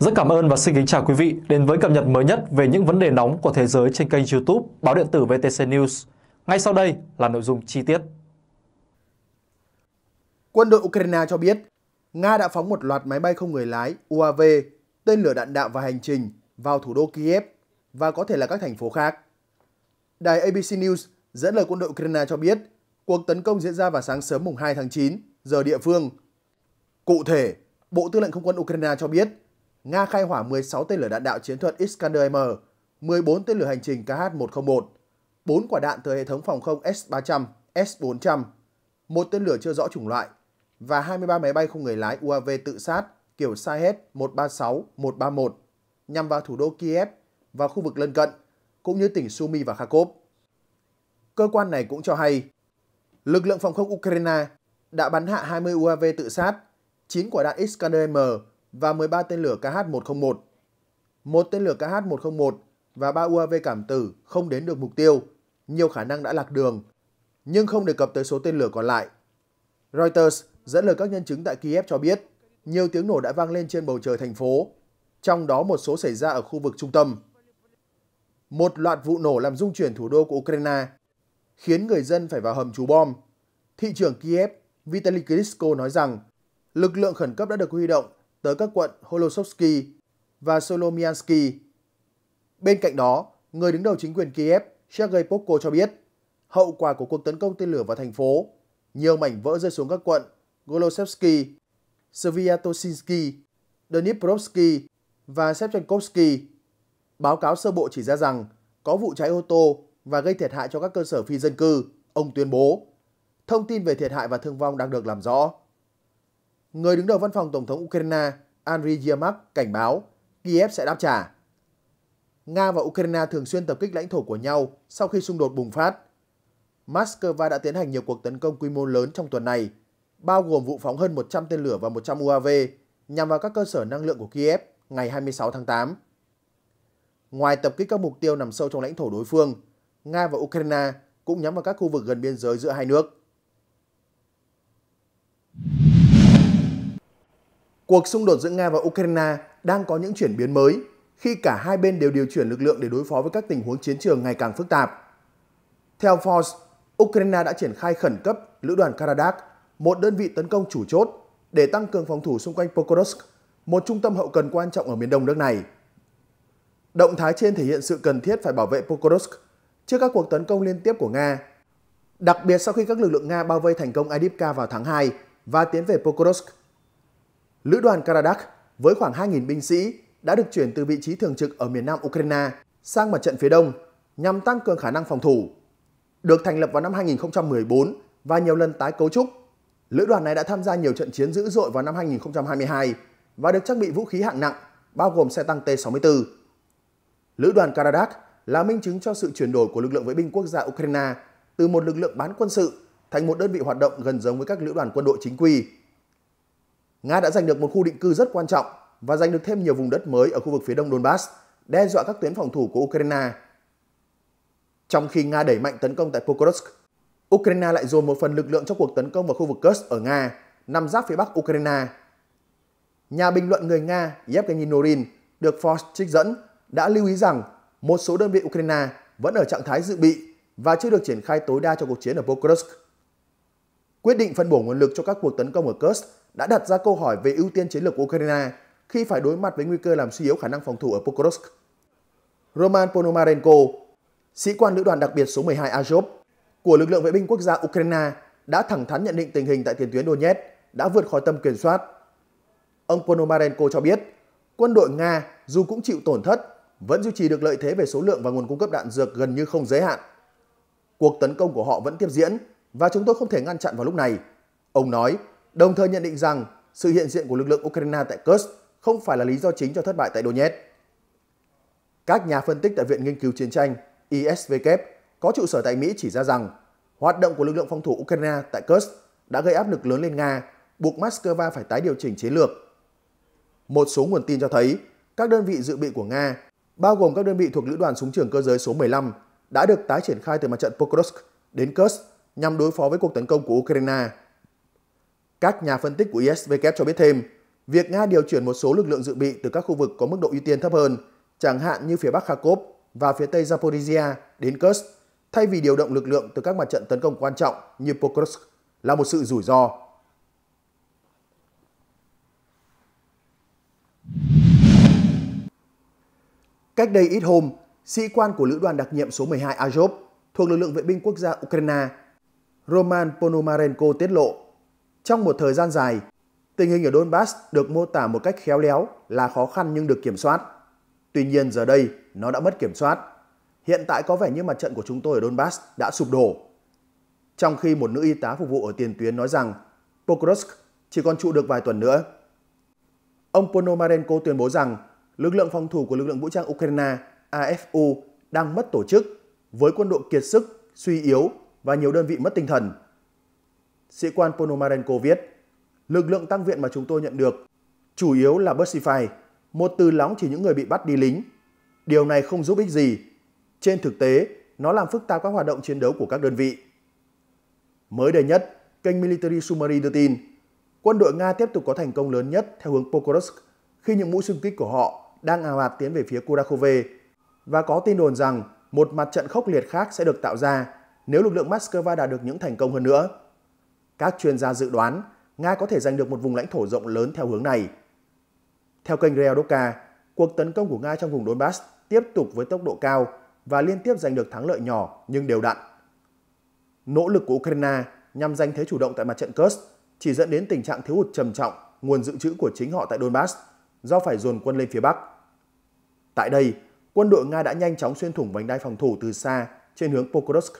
Rất cảm ơn và xin kính chào quý vị đến với cập nhật mới nhất về những vấn đề nóng của thế giới trên kênh YouTube Báo điện tử VTC News. Ngay sau đây là nội dung chi tiết. Quân đội Ukraine cho biết, Nga đã phóng một loạt máy bay không người lái UAV, tên lửa đạn đạo và hành trình vào thủ đô Kiev và có thể là các thành phố khác. Đài ABC News dẫn lời quân đội Ukraine cho biết, cuộc tấn công diễn ra vào sáng sớm mùng 2 tháng 9 giờ địa phương. Cụ thể, Bộ Tư lệnh Không quân Ukraine cho biết Nga khai hỏa 16 tên lửa đạn đạo chiến thuật Iskander-M, 14 tên lửa hành trình KH-101, 4 quả đạn từ hệ thống phòng không S-300, S-400, 1 tên lửa chưa rõ chủng loại và 23 máy bay không người lái UAV tự sát kiểu Sahed 136, 131 nhằm vào thủ đô Kiev và khu vực lân cận, cũng như tỉnh Sumy và Kharkov. Cơ quan này cũng cho hay, lực lượng phòng không Ukraine đã bắn hạ 20 UAV tự sát, 9 quả đạn Iskander-M và 13 tên lửa KH-101. Một tên lửa KH-101 và 3 UAV cảm tử không đến được mục tiêu, nhiều khả năng đã lạc đường, nhưng không đề cập tới số tên lửa còn lại. Reuters dẫn lời các nhân chứng tại Kiev cho biết, nhiều tiếng nổ đã vang lên trên bầu trời thành phố, trong đó một số xảy ra ở khu vực trung tâm. Một loạt vụ nổ làm rung chuyển thủ đô của Ukraine, khiến người dân phải vào hầm trú bom. Thị trưởng Kiev Vitaly Klitschko nói rằng lực lượng khẩn cấp đã được huy động tới các quận Holosovsky và Solomiansky. Bên cạnh đó, người đứng đầu chính quyền Kiev Sergei Popko cho biết, hậu quả của cuộc tấn công tên lửa vào thành phố, nhiều mảnh vỡ rơi xuống các quận Golosevsky, Sviatoshchinsky, Dniprovsky và Shevchenkovsky. Báo cáo sơ bộ chỉ ra rằng có vụ cháy ô tô và gây thiệt hại cho các cơ sở phi dân cư, ông tuyên bố. Thông tin về thiệt hại và thương vong đang được làm rõ người đứng đầu văn phòng Tổng thống Ukraine Andriy Yermak cảnh báo Kiev sẽ đáp trả. Nga và Ukraine thường xuyên tập kích lãnh thổ của nhau sau khi xung đột bùng phát. Moscow đã tiến hành nhiều cuộc tấn công quy mô lớn trong tuần này, bao gồm vụ phóng hơn 100 tên lửa và 100 UAV nhằm vào các cơ sở năng lượng của Kiev ngày 26 tháng 8. Ngoài tập kích các mục tiêu nằm sâu trong lãnh thổ đối phương, Nga và Ukraine cũng nhắm vào các khu vực gần biên giới giữa hai nước. cuộc xung đột giữa Nga và Ukraine đang có những chuyển biến mới khi cả hai bên đều điều chuyển lực lượng để đối phó với các tình huống chiến trường ngày càng phức tạp. Theo Force, Ukraine đã triển khai khẩn cấp Lữ đoàn Karadak, một đơn vị tấn công chủ chốt, để tăng cường phòng thủ xung quanh Pokrovsk, một trung tâm hậu cần quan trọng ở miền đông nước này. Động thái trên thể hiện sự cần thiết phải bảo vệ Pokrovsk trước các cuộc tấn công liên tiếp của Nga, đặc biệt sau khi các lực lượng Nga bao vây thành công Adipka vào tháng 2 và tiến về Pokrovsk Lữ đoàn Karadak với khoảng 2.000 binh sĩ đã được chuyển từ vị trí thường trực ở miền nam Ukraine sang mặt trận phía đông nhằm tăng cường khả năng phòng thủ. Được thành lập vào năm 2014 và nhiều lần tái cấu trúc, lữ đoàn này đã tham gia nhiều trận chiến dữ dội vào năm 2022 và được trang bị vũ khí hạng nặng bao gồm xe tăng T-64. Lữ đoàn Karadak là minh chứng cho sự chuyển đổi của lực lượng vệ binh quốc gia Ukraine từ một lực lượng bán quân sự thành một đơn vị hoạt động gần giống với các lữ đoàn quân đội chính quy Nga đã giành được một khu định cư rất quan trọng và giành được thêm nhiều vùng đất mới ở khu vực phía đông Donbass, đe dọa các tuyến phòng thủ của Ukraine. Trong khi Nga đẩy mạnh tấn công tại Pokrovsk, Ukraine lại dồn một phần lực lượng cho cuộc tấn công vào khu vực Kursk ở Nga, nằm giáp phía bắc Ukraine. Nhà bình luận người Nga Yevgeny Norin được Forbes trích dẫn đã lưu ý rằng một số đơn vị Ukraine vẫn ở trạng thái dự bị và chưa được triển khai tối đa cho cuộc chiến ở Pokrovsk. Quyết định phân bổ nguồn lực cho các cuộc tấn công ở Kursk đã đặt ra câu hỏi về ưu tiên chiến lược của Ukraine khi phải đối mặt với nguy cơ làm suy yếu khả năng phòng thủ ở Pokrovsk. Roman Ponomarenko, sĩ quan lữ đoàn đặc biệt số 12 Azov của lực lượng vệ binh quốc gia Ukraine đã thẳng thắn nhận định tình hình tại tiền tuyến Donetsk đã vượt khỏi tầm kiểm soát. Ông Ponomarenko cho biết, quân đội Nga dù cũng chịu tổn thất, vẫn duy trì được lợi thế về số lượng và nguồn cung cấp đạn dược gần như không giới hạn. Cuộc tấn công của họ vẫn tiếp diễn và chúng tôi không thể ngăn chặn vào lúc này. Ông nói, đồng thời nhận định rằng sự hiện diện của lực lượng Ukraine tại Kursk không phải là lý do chính cho thất bại tại Donetsk. Các nhà phân tích tại Viện Nghiên cứu Chiến tranh ISVK có trụ sở tại Mỹ chỉ ra rằng hoạt động của lực lượng phòng thủ Ukraine tại Kursk đã gây áp lực lớn lên Nga, buộc Moscow phải tái điều chỉnh chiến lược. Một số nguồn tin cho thấy các đơn vị dự bị của Nga, bao gồm các đơn vị thuộc Lữ đoàn Súng trường Cơ giới số 15, đã được tái triển khai từ mặt trận Pokrovsk đến Kursk nhằm đối phó với cuộc tấn công của Ukraine. Các nhà phân tích của ISW e cho biết thêm, việc Nga điều chuyển một số lực lượng dự bị từ các khu vực có mức độ ưu tiên thấp hơn, chẳng hạn như phía Bắc Kharkov và phía Tây Zaporizhia đến Kursk, thay vì điều động lực lượng từ các mặt trận tấn công quan trọng như Pokrovsk là một sự rủi ro. Cách đây ít hôm, sĩ quan của lữ đoàn đặc nhiệm số 12 Azov thuộc lực lượng vệ binh quốc gia Ukraine, Roman Ponomarenko tiết lộ trong một thời gian dài, tình hình ở Donbass được mô tả một cách khéo léo là khó khăn nhưng được kiểm soát. Tuy nhiên giờ đây, nó đã mất kiểm soát. Hiện tại có vẻ như mặt trận của chúng tôi ở Donbass đã sụp đổ. Trong khi một nữ y tá phục vụ ở tiền tuyến nói rằng Pokrovsk chỉ còn trụ được vài tuần nữa. Ông Ponomarenko tuyên bố rằng lực lượng phòng thủ của lực lượng vũ trang Ukraine AFU đang mất tổ chức với quân đội kiệt sức, suy yếu và nhiều đơn vị mất tinh thần. Sĩ quan Ponomarenko viết, lực lượng tăng viện mà chúng tôi nhận được chủ yếu là Bursify, một từ lóng chỉ những người bị bắt đi lính. Điều này không giúp ích gì. Trên thực tế, nó làm phức tạp các hoạt động chiến đấu của các đơn vị. Mới đây nhất, kênh Military Summary đưa tin, quân đội Nga tiếp tục có thành công lớn nhất theo hướng Pokrovsk khi những mũi xung kích của họ đang ào ạt tiến về phía Kurakhove và có tin đồn rằng một mặt trận khốc liệt khác sẽ được tạo ra nếu lực lượng Moscow đạt được những thành công hơn nữa. Các chuyên gia dự đoán Nga có thể giành được một vùng lãnh thổ rộng lớn theo hướng này. Theo kênh Realdoka, cuộc tấn công của Nga trong vùng Donbass tiếp tục với tốc độ cao và liên tiếp giành được thắng lợi nhỏ nhưng đều đặn. Nỗ lực của Ukraine nhằm giành thế chủ động tại mặt trận Kursk chỉ dẫn đến tình trạng thiếu hụt trầm trọng nguồn dự trữ của chính họ tại Donbass do phải dồn quân lên phía Bắc. Tại đây, quân đội Nga đã nhanh chóng xuyên thủng vành đai phòng thủ từ xa trên hướng Pokrovsk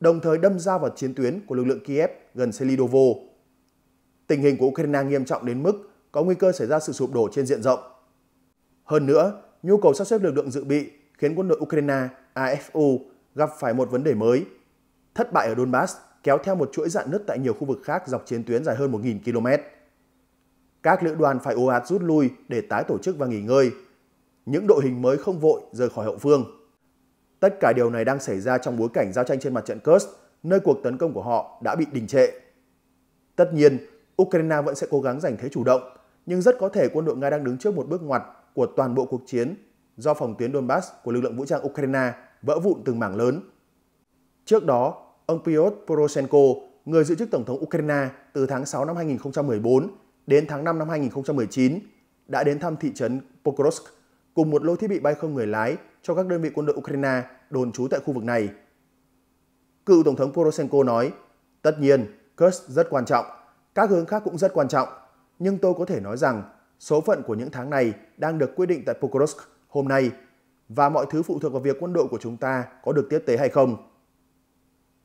đồng thời đâm ra vào chiến tuyến của lực lượng Kiev gần Selidovo. Tình hình của Ukraine nghiêm trọng đến mức có nguy cơ xảy ra sự sụp đổ trên diện rộng. Hơn nữa, nhu cầu sắp xếp lực lượng dự bị khiến quân đội Ukraine AFU gặp phải một vấn đề mới. Thất bại ở Donbass kéo theo một chuỗi dạn nứt tại nhiều khu vực khác dọc chiến tuyến dài hơn 1.000 km. Các lữ đoàn phải ồ ạt rút lui để tái tổ chức và nghỉ ngơi. Những đội hình mới không vội rời khỏi hậu phương. Tất cả điều này đang xảy ra trong bối cảnh giao tranh trên mặt trận Kursk, nơi cuộc tấn công của họ đã bị đình trệ. Tất nhiên, Ukraine vẫn sẽ cố gắng giành thế chủ động, nhưng rất có thể quân đội Nga đang đứng trước một bước ngoặt của toàn bộ cuộc chiến do phòng tuyến Donbass của lực lượng vũ trang Ukraine vỡ vụn từng mảng lớn. Trước đó, ông Pyotr Poroshenko, người giữ chức Tổng thống Ukraine từ tháng 6 năm 2014 đến tháng 5 năm 2019, đã đến thăm thị trấn Pokrovsk cùng một lô thiết bị bay không người lái cho các đơn vị quân đội Ukraine đồn trú tại khu vực này. Cựu Tổng thống Poroshenko nói, tất nhiên, Kursk rất quan trọng, các hướng khác cũng rất quan trọng, nhưng tôi có thể nói rằng số phận của những tháng này đang được quyết định tại Pokrovsk hôm nay và mọi thứ phụ thuộc vào việc quân đội của chúng ta có được tiếp tế hay không.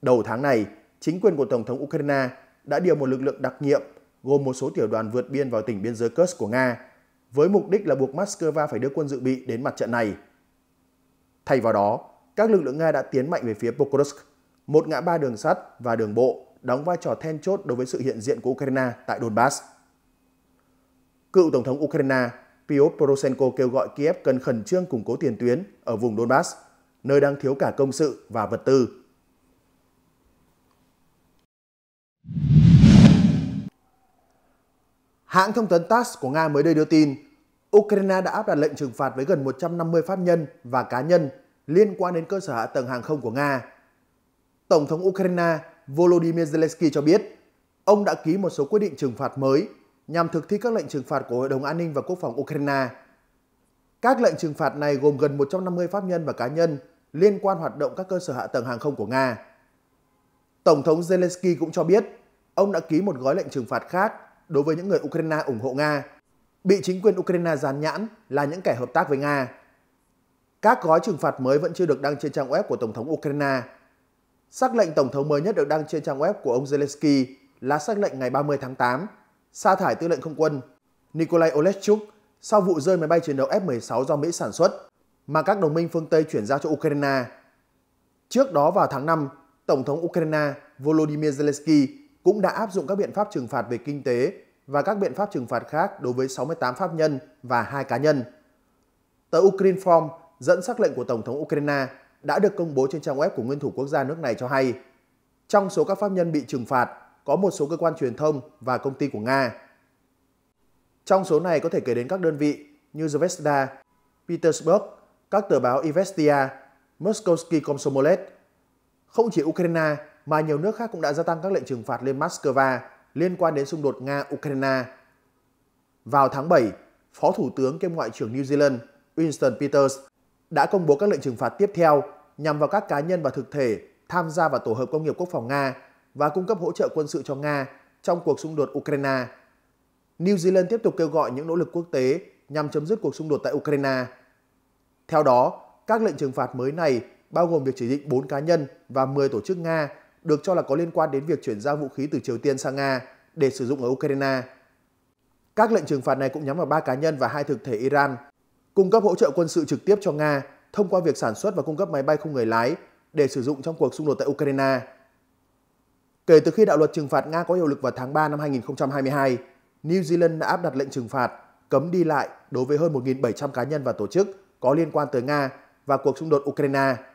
Đầu tháng này, chính quyền của Tổng thống Ukraine đã điều một lực lượng đặc nhiệm gồm một số tiểu đoàn vượt biên vào tỉnh biên giới Kursk của Nga với mục đích là buộc Moscow phải đưa quân dự bị đến mặt trận này. Thay vào đó, các lực lượng Nga đã tiến mạnh về phía Pokrovsk, một ngã ba đường sắt và đường bộ đóng vai trò then chốt đối với sự hiện diện của Ukraine tại Donbass. Cựu Tổng thống Ukraine Pyotr Poroshenko kêu gọi Kiev cần khẩn trương củng cố tiền tuyến ở vùng Donbass, nơi đang thiếu cả công sự và vật tư Hãng thông tấn TASS của Nga mới đây đưa tin, Ukraine đã áp đặt lệnh trừng phạt với gần 150 pháp nhân và cá nhân liên quan đến cơ sở hạ tầng hàng không của Nga. Tổng thống Ukraine Volodymyr Zelensky cho biết, ông đã ký một số quyết định trừng phạt mới nhằm thực thi các lệnh trừng phạt của Hội đồng An ninh và Quốc phòng Ukraine. Các lệnh trừng phạt này gồm gần 150 pháp nhân và cá nhân liên quan hoạt động các cơ sở hạ tầng hàng không của Nga. Tổng thống Zelensky cũng cho biết, ông đã ký một gói lệnh trừng phạt khác đối với những người Ukraine ủng hộ Nga, bị chính quyền Ukraine dán nhãn là những kẻ hợp tác với Nga. Các gói trừng phạt mới vẫn chưa được đăng trên trang web của Tổng thống Ukraine. Sắc lệnh Tổng thống mới nhất được đăng trên trang web của ông Zelensky là sắc lệnh ngày 30 tháng 8, sa thải tư lệnh không quân Nikolai Oleshchuk sau vụ rơi máy bay chiến đấu F-16 do Mỹ sản xuất mà các đồng minh phương Tây chuyển giao cho Ukraine. Trước đó vào tháng 5, Tổng thống Ukraine Volodymyr Zelensky cũng đã áp dụng các biện pháp trừng phạt về kinh tế và các biện pháp trừng phạt khác đối với 68 pháp nhân và hai cá nhân. Tờ Ukrinform dẫn sắc lệnh của Tổng thống Ukraine đã được công bố trên trang web của nguyên thủ quốc gia nước này cho hay. Trong số các pháp nhân bị trừng phạt có một số cơ quan truyền thông và công ty của Nga. Trong số này có thể kể đến các đơn vị như Zvezda, Petersburg, các tờ báo Ivestia, Moskovsky Komsomolets. Không chỉ Ukraine mà nhiều nước khác cũng đã gia tăng các lệnh trừng phạt lên Moscow liên quan đến xung đột Nga-Ukraine. Vào tháng 7, Phó Thủ tướng kiêm Ngoại trưởng New Zealand Winston Peters đã công bố các lệnh trừng phạt tiếp theo nhằm vào các cá nhân và thực thể tham gia vào tổ hợp công nghiệp quốc phòng Nga và cung cấp hỗ trợ quân sự cho Nga trong cuộc xung đột Ukraine. New Zealand tiếp tục kêu gọi những nỗ lực quốc tế nhằm chấm dứt cuộc xung đột tại Ukraine. Theo đó, các lệnh trừng phạt mới này bao gồm việc chỉ định 4 cá nhân và 10 tổ chức Nga được cho là có liên quan đến việc chuyển giao vũ khí từ Triều Tiên sang Nga để sử dụng ở Ukraine. Các lệnh trừng phạt này cũng nhắm vào ba cá nhân và hai thực thể Iran, cung cấp hỗ trợ quân sự trực tiếp cho Nga thông qua việc sản xuất và cung cấp máy bay không người lái để sử dụng trong cuộc xung đột tại Ukraine. Kể từ khi đạo luật trừng phạt Nga có hiệu lực vào tháng 3 năm 2022, New Zealand đã áp đặt lệnh trừng phạt cấm đi lại đối với hơn 1.700 cá nhân và tổ chức có liên quan tới Nga và cuộc xung đột Ukraine.